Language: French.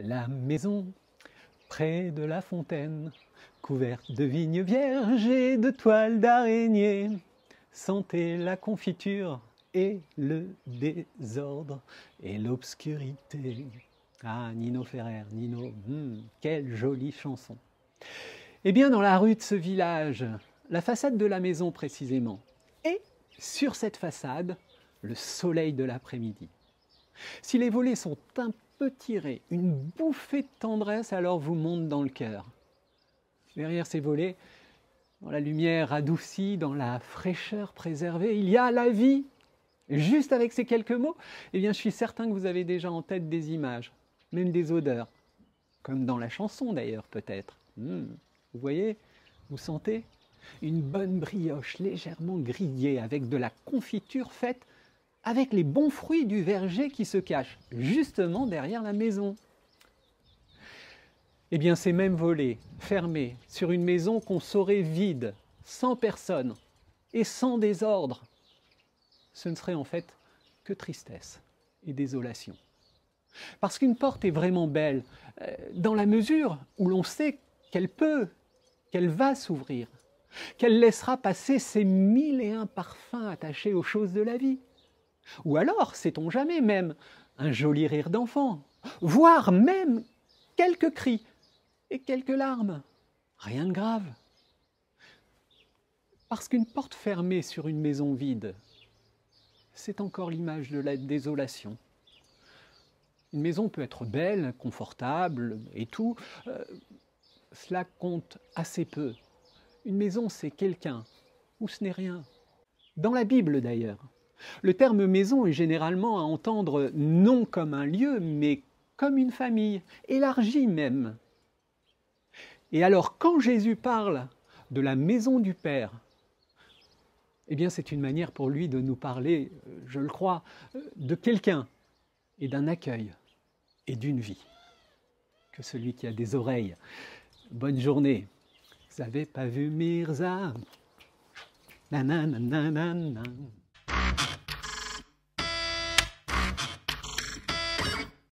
La maison près de la fontaine, couverte de vignes vierges et de toiles d'araignées. Sentez la confiture et le désordre et l'obscurité. Ah, Nino Ferrer, Nino, hmm, quelle jolie chanson. Eh bien, dans la rue de ce village, la façade de la maison précisément, et sur cette façade, le soleil de l'après-midi. Si les volets sont un peu tirés, une bouffée de tendresse alors vous monte dans le cœur. Derrière ces volets, dans la lumière adoucie, dans la fraîcheur préservée, il y a la vie. Juste avec ces quelques mots, eh bien, je suis certain que vous avez déjà en tête des images, même des odeurs, comme dans la chanson d'ailleurs peut-être. Hmm. Vous voyez, vous sentez une bonne brioche légèrement grillée avec de la confiture faite avec les bons fruits du verger qui se cachent justement derrière la maison. Eh bien, ces mêmes volets fermés sur une maison qu'on saurait vide, sans personne et sans désordre, ce ne serait en fait que tristesse et désolation. Parce qu'une porte est vraiment belle euh, dans la mesure où l'on sait qu'elle peut, qu'elle va s'ouvrir, qu'elle laissera passer ces mille et un parfums attachés aux choses de la vie. Ou alors, sait-on jamais même, un joli rire d'enfant, voire même quelques cris et quelques larmes. Rien de grave. Parce qu'une porte fermée sur une maison vide, c'est encore l'image de la désolation. Une maison peut être belle, confortable et tout. Euh, cela compte assez peu. Une maison, c'est quelqu'un, ou ce n'est rien. Dans la Bible d'ailleurs, le terme maison est généralement à entendre non comme un lieu, mais comme une famille, élargie même. Et alors quand Jésus parle de la maison du Père, eh bien c'est une manière pour lui de nous parler, euh, je le crois, euh, de quelqu'un et d'un accueil et d'une vie. Que celui qui a des oreilles. Bonne journée. Vous n'avez pas vu Mirza Nanana.